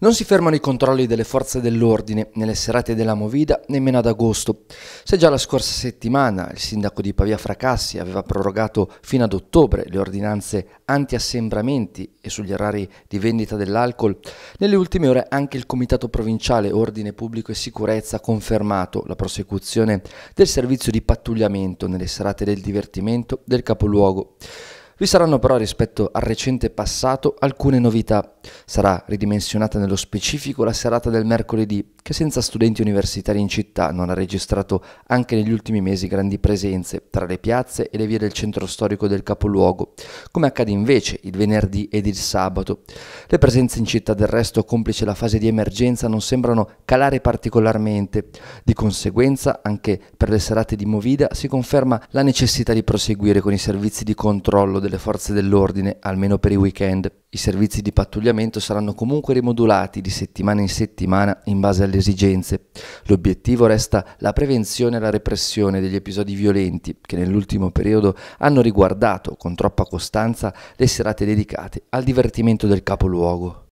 Non si fermano i controlli delle forze dell'ordine nelle serate della Movida nemmeno ad agosto. Se già la scorsa settimana il sindaco di Pavia Fracassi aveva prorogato fino ad ottobre le ordinanze anti-assembramenti e sugli orari di vendita dell'alcol, nelle ultime ore anche il Comitato Provinciale Ordine Pubblico e Sicurezza ha confermato la prosecuzione del servizio di pattugliamento nelle serate del divertimento del capoluogo. Vi saranno però rispetto al recente passato alcune novità. Sarà ridimensionata nello specifico la serata del mercoledì, che senza studenti universitari in città non ha registrato anche negli ultimi mesi grandi presenze tra le piazze e le vie del centro storico del capoluogo, come accade invece il venerdì ed il sabato. Le presenze in città del resto, complice la fase di emergenza, non sembrano calare particolarmente. Di conseguenza, anche per le serate di Movida si conferma la necessità di proseguire con i servizi di controllo delle forze dell'ordine, almeno per i weekend. I servizi di pattugliamento saranno comunque rimodulati di settimana in settimana in base alle esigenze. L'obiettivo resta la prevenzione e la repressione degli episodi violenti che nell'ultimo periodo hanno riguardato con troppa costanza le serate dedicate al divertimento del capoluogo.